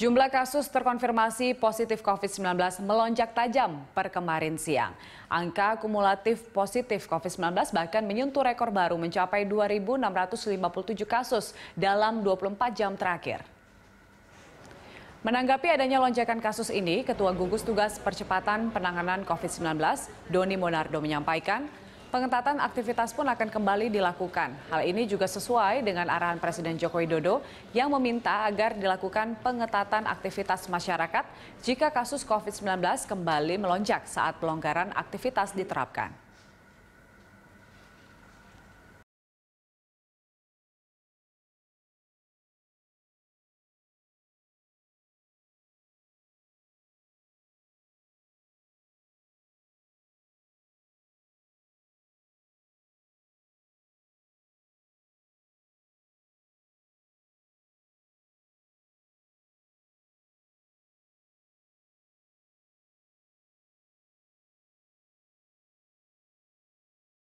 Jumlah kasus terkonfirmasi positif COVID-19 melonjak tajam per kemarin siang. Angka kumulatif positif COVID-19 bahkan menyentuh rekor baru mencapai 2.657 kasus dalam 24 jam terakhir. Menanggapi adanya lonjakan kasus ini, Ketua Gugus Tugas Percepatan Penanganan COVID-19, Doni Monardo menyampaikan, Pengetatan aktivitas pun akan kembali dilakukan. Hal ini juga sesuai dengan arahan Presiden Joko Widodo yang meminta agar dilakukan pengetatan aktivitas masyarakat jika kasus COVID-19 kembali melonjak saat pelonggaran aktivitas diterapkan.